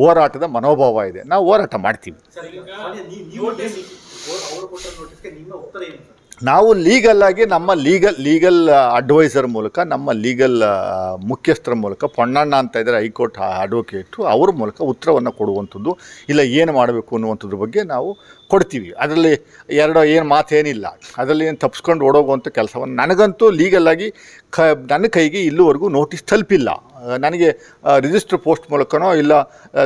ಹೋರಾಟದ ಮನೋಭಾವ ಇದೆ ನಾವು ಹೋರಾಟ ಮಾಡ್ತೀವಿ ನಾವು ಲೀಗಲ್ ಆಗಿ ನಮ್ಮ ಲೀಗಲ್ ಲೀಗಲ್ ಅಡ್ವೈಸರ್ ಮೂಲಕ ನಮ್ಮ ಲೀಗಲ್ ಮುಖ್ಯಸ್ಥರ ಮೂಲಕ ಪೊಣ್ಣಣ್ಣ ಅಂತ ಇದ್ದಾರೆ ಹೈಕೋರ್ಟ್ ಅಡ್ವೊಕೇಟು ಅವ್ರ ಮೂಲಕ ಉತ್ತರವನ್ನು ಕೊಡುವಂಥದ್ದು ಇಲ್ಲ ಏನು ಮಾಡಬೇಕು ಅನ್ನುವಂಥದ್ರ ಬಗ್ಗೆ ನಾವು ಕೊಡ್ತೀವಿ ಅದರಲ್ಲಿ ಎರಡು ಏನು ಮಾತೇನಿಲ್ಲ ಅದರಲ್ಲಿ ಏನು ತಪ್ಸ್ಕೊಂಡು ಓಡೋಗುವಂಥ ಕೆಲಸವನ್ನು ನನಗಂತೂ ಲೀಗಲ್ಲಾಗಿ ಕ ನನ್ನ ಕೈಗೆ ಇಲ್ಲಿವರೆಗೂ ನೋಟಿಸ್ ತಲುಪಿಲ್ಲ ನನಗೆ ರಿಜಿಸ್ಟರ್ ಪೋಸ್ಟ್ ಮೂಲಕನೋ ಇಲ್ಲ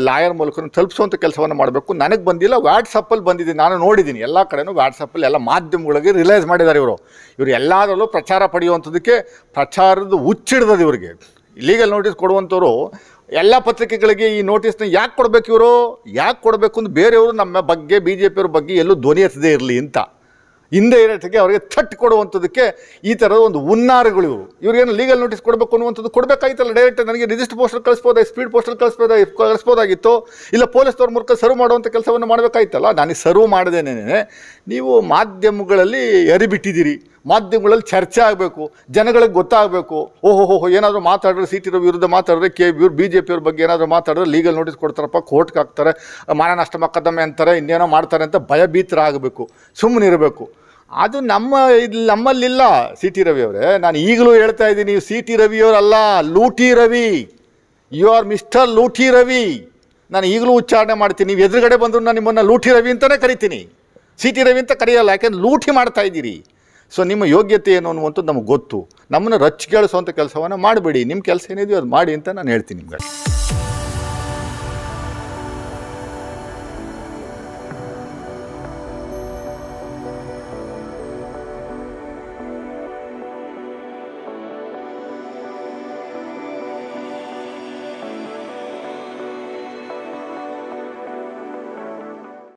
ಲಾಯರ್ ಮೂಲಕನೋ ತಲುಪಿಸುವಂಥ ಕೆಲಸವನ್ನು ಮಾಡಬೇಕು ನನಗೆ ಬಂದಿಲ್ಲ ವ್ಯಾಟ್ಸಪ್ಪಲ್ಲಿ ಬಂದಿದ್ದೀನಿ ನಾನು ನೋಡಿದ್ದೀನಿ ಎಲ್ಲ ಕಡೆನೂ ವ್ಯಾಟ್ಸಪ್ಪಲ್ಲಿ ಎಲ್ಲ ಮಾಧ್ಯಮಗಳಿಗೆ ರಿಲೈಸ್ ಮಾಡಿದ್ದಾರೆ ಇವರು ಇವರು ಎಲ್ಲದರಲ್ಲೂ ಪ್ರಚಾರ ಪಡೆಯುವಂಥದ್ದಕ್ಕೆ ಪ್ರಚಾರದ ಹುಚ್ಚಿಡ್ದದು ಇವರಿಗೆ ಲೀಗಲ್ ನೋಟಿಸ್ ಕೊಡುವಂಥವ್ರು ಎಲ್ಲ ಪತ್ರಿಕೆಗಳಿಗೆ ಈ ನೋಟಿಸ್ನ ಯಾಕೆ ಕೊಡಬೇಕು ಇವರು ಯಾಕೆ ಕೊಡಬೇಕು ಅಂತ ಬೇರೆಯವರು ನಮ್ಮ ಬಗ್ಗೆ ಬಿ ಜೆ ಪಿಯವ್ರ ಬಗ್ಗೆ ಎಲ್ಲೂ ಧ್ವನಿ ಎತ್ತದೇ ಇರಲಿ ಅಂತ ಹಿಂದೆ ಇರೋದಕ್ಕೆ ಅವರಿಗೆ ಥಟ್ ಕೊಡುವಂಥದಕ್ಕೆ ಈ ಥರದ ಒಂದು ಹುನ್ನಾರಗಳು ಇವರು ಇವ್ರಿಗೇನು ಲೀಗಲ್ ನೋಟಿಸ್ ಕೊಡಬೇಕು ಅನ್ನುವಂಥದ್ದು ಕೊಡಬೇಕಾಯ್ತಲ್ಲ ಡೈರೆಕ್ಟ್ ನನಗೆ ರಿಜಿಸ್ಟರ್ ಪೋಸ್ಟರ್ ಕಳಿಸ್ಬೋದಾಗಿ ಸ್ಪೀಡ್ ಪೋಸ್ಟರ್ ಕಳಿಸ್ಬೋದಾ ಕಳಿಸ್ಬೋದಾಗಿತ್ತು ಇಲ್ಲ ಪೊಲೀಸ್ನವ್ರ ಮೂಲಕ ಸರ್ವ್ ಮಾಡುವಂಥ ಕೆಲಸವನ್ನು ಮಾಡಬೇಕಾಯ್ತಲ್ಲ ನಾನು ಸರ್ವ್ ಮಾಡ್ದೇನೆ ನೀವು ಮಾಧ್ಯಮಗಳಲ್ಲಿ ಎರಿಬಿಟ್ಟಿದ್ದೀರಿ ಮಾಧ್ಯಮಗಳಲ್ಲಿ ಚರ್ಚೆ ಆಗಬೇಕು ಜನಗಳಿಗೆ ಗೊತ್ತಾಗಬೇಕು ಓಹೋ ಹೋ ಏನಾದರೂ ಮಾತಾಡಿದ್ರೆ ಸಿ ವಿರುದ್ಧ ಮಾತಾಡಿದ್ರೆ ಕೆ ಇವ್ರು ಬಿ ಜೆ ಪಿಯವ್ರ ಬಗ್ಗೆ ಏನಾದರೂ ಮಾತಾಡಿದ್ರೆ ಲೀಗಲ್ ನೋಟಿಸ್ ಕೊಡ್ತಾರಪ್ಪ ಕೋರ್ಟ್ಗೆ ಹಾಕ್ತಾರೆ ಮಾನನಷ್ಟ ಮಕ್ಕದ್ದಮ್ಮೆ ಅಂತಾರೆ ಇನ್ನೇನೋ ಮಾಡ್ತಾರೆ ಅಂತ ಭಯಭೀತರಾಗಬೇಕು ಸುಮ್ಮನಿರಬೇಕು ಅದು ನಮ್ಮ ಇದು ನಮ್ಮಲ್ಲಿಲ್ಲ ಸಿ ಟಿ ರವಿ ಅವರೇ ನಾನು ಈಗಲೂ ಹೇಳ್ತಾ ಇದ್ದೀನಿ ಸಿ ಟಿ ರವಿಯವರಲ್ಲ ಲೂಟಿ ರವಿ ಯು ಆರ್ ಮಿಸ್ಟರ್ ಲೂಟಿ ರವಿ ನಾನು ಈಗಲೂ ಉಚ್ಚಾರಣೆ ಮಾಡ್ತೀನಿ ನೀವು ಎದುರುಗಡೆ ಬಂದರೂ ನಾನು ನಿಮ್ಮನ್ನು ಲೂಟಿ ರವಿ ಅಂತಲೇ ಕರಿತೀನಿ ಸಿ ಟಿ ರವಿ ಅಂತ ಕರೆಯಲ್ಲ ಯಾಕೆಂದ್ರೆ ಲೂಟಿ ಮಾಡ್ತಾ ಇದ್ದೀರಿ ಸೊ ನಿಮ್ಮ ಯೋಗ್ಯತೆ ಏನು ಅನ್ನುವಂಥದ್ದು ನಮಗೆ ಗೊತ್ತು ನಮ್ಮನ್ನು ರಚ್ಚಿಗೇಳಿಸುವಂಥ ಕೆಲಸವನ್ನು ಮಾಡಬೇಡಿ ನಿಮ್ಮ ಕೆಲಸ ಏನಿದೆಯೋ ಅದು ಮಾಡಿ ಅಂತ ನಾನು ಹೇಳ್ತೀನಿ ನಿಮಗೆ